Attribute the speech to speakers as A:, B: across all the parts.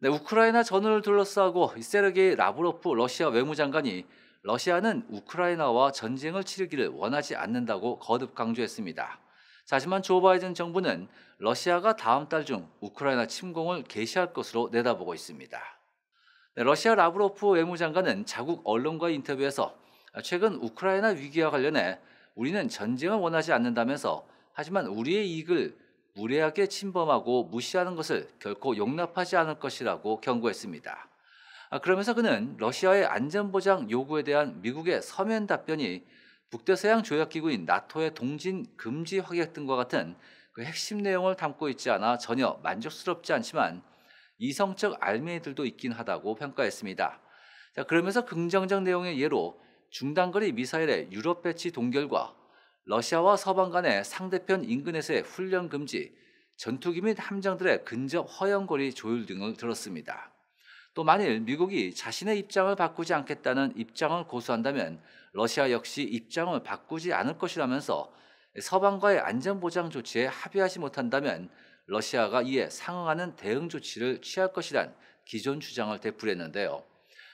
A: 네, 우크라이나 전을 둘러싸고 세르게이 라브로프 러시아 외무장관이 러시아는 우크라이나와 전쟁을 치르기를 원하지 않는다고 거듭 강조했습니다. 하지만 조 바이든 정부는 러시아가 다음 달 중 우크라이나 침공을 개시할 것으로 내다보고 있습니다. 네, 러시아 라브로프 외무장관은 자국 언론과 인터뷰에서 최근 우크라이나 위기와 관련해 우리는 전쟁을 원하지 않는다면서 하지만 우리의 이익을 무례하게 침범하고 무시하는 것을 결코 용납하지 않을 것이라고 경고했습니다. 아, 그러면서 그는 러시아의 안전보장 요구에 대한 미국의 서면 답변이 북대서양 조약기구인 나토의 동진 금지 확약 등과 같은 그 핵심 내용을 담고 있지 않아 전혀 만족스럽지 않지만 이성적 알맹이들도 있긴 하다고 평가했습니다. 자, 그러면서 긍정적 내용의 예로 중단거리 미사일의 유럽 배치 동결과 러시아와 서방 간의 상대편 인근에서의 훈련 금지, 전투기 및 함장들의 근접 허용거리 조율 등을 들었습니다. 또 만일 미국이 자신의 입장을 바꾸지 않겠다는 입장을 고수한다면 러시아 역시 입장을 바꾸지 않을 것이라면서 서방과의 안전보장 조치에 합의하지 못한다면 러시아가 이에 상응하는 대응 조치를 취할 것이란 기존 주장을 되풀이했는데요.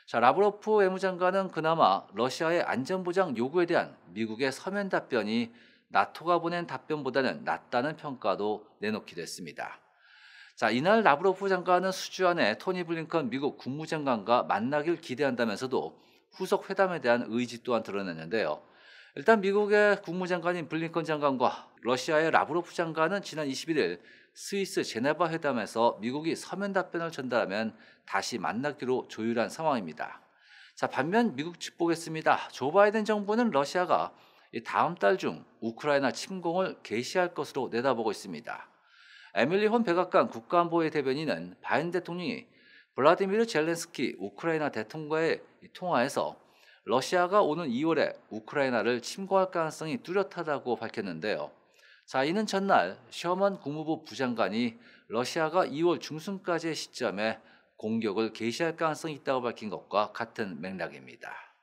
A: 자, 라브로프 외무장관은 그나마 러시아의 안전보장 요구에 대한 미국의 서면 답변이 나토가 보낸 답변보다는 낫다는 평가도 내놓기도 했습니다. 자, 이날 라브로프 장관은 수주 안에 토니 블링컨 미국 국무장관과 만나길 기대한다면서도 후속 회담에 대한 의지 또한 드러냈는데요. 일단 미국의 국무장관인 블링컨 장관과 러시아의 라브로프 장관은 지난 21일 스위스 제네바 회담에서 미국이 서면 답변을 전달하면 다시 만나기로 조율한 상황입니다. 자, 반면 미국 측 보겠습니다. 조 바이든 정부는 러시아가 다음 달 중 우크라이나 침공을 개시할 것으로 내다보고 있습니다. 에밀리 혼 백악관 국가안보의 대변인은 바이든 대통령이 블라디미르 젤렌스키 우크라이나 대통령과의 통화에서 러시아가 오는 2월에 우크라이나를 침공할 가능성이 뚜렷하다고 밝혔는데요. 자, 이는 전날 셔먼 국무부 부장관이 러시아가 2월 중순까지의 시점에 공격을 개시할 가능성이 있다고 밝힌 것과 같은 맥락입니다.